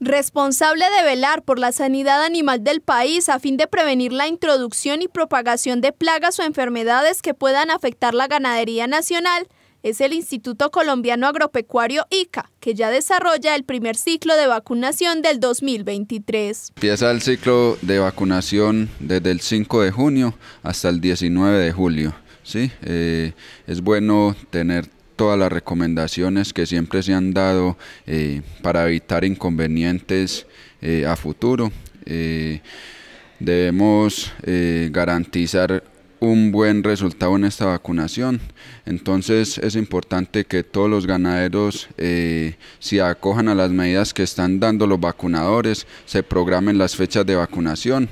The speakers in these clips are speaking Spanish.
responsable de velar por la sanidad animal del país a fin de prevenir la introducción y propagación de plagas o enfermedades que puedan afectar la ganadería nacional, es el Instituto Colombiano Agropecuario ICA, que ya desarrolla el primer ciclo de vacunación del 2023. Empieza el ciclo de vacunación desde el 5 de junio hasta el 19 de julio. ¿sí? Eh, es bueno tener todas las recomendaciones que siempre se han dado eh, para evitar inconvenientes eh, a futuro. Eh, debemos garantizar un buen resultado en esta vacunación. Entonces es importante que todos los ganaderos se acojan a las medidas que están dando los vacunadores, se programen las fechas de vacunación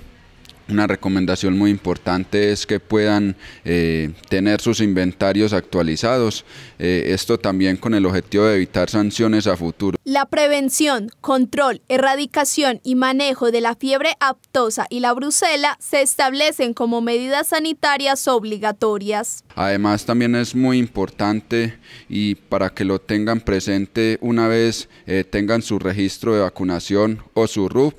una recomendación muy importante es que puedan eh, tener sus inventarios actualizados, eh, esto también con el objetivo de evitar sanciones a futuro. La prevención, control, erradicación y manejo de la fiebre aptosa y la brucela se establecen como medidas sanitarias obligatorias. Además también es muy importante y para que lo tengan presente una vez eh, tengan su registro de vacunación o su RUP,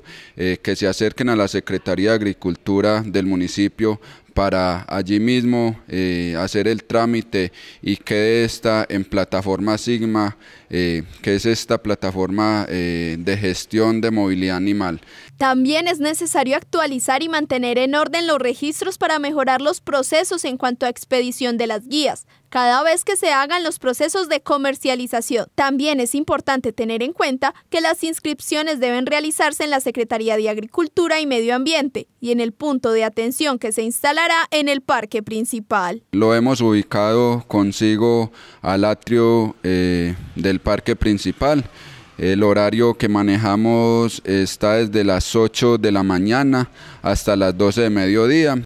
que se acerquen a la Secretaría de Agricultura estructura del municipio para allí mismo eh, hacer el trámite y que esta en plataforma Sigma, eh, que es esta plataforma eh, de gestión de movilidad animal. También es necesario actualizar y mantener en orden los registros para mejorar los procesos en cuanto a expedición de las guías, cada vez que se hagan los procesos de comercialización. También es importante tener en cuenta que las inscripciones deben realizarse en la Secretaría de Agricultura y Medio Ambiente y en el punto de atención que se instalará en el parque principal. Lo hemos ubicado consigo al atrio eh, del parque principal. El horario que manejamos está desde las 8 de la mañana hasta las 12 de mediodía.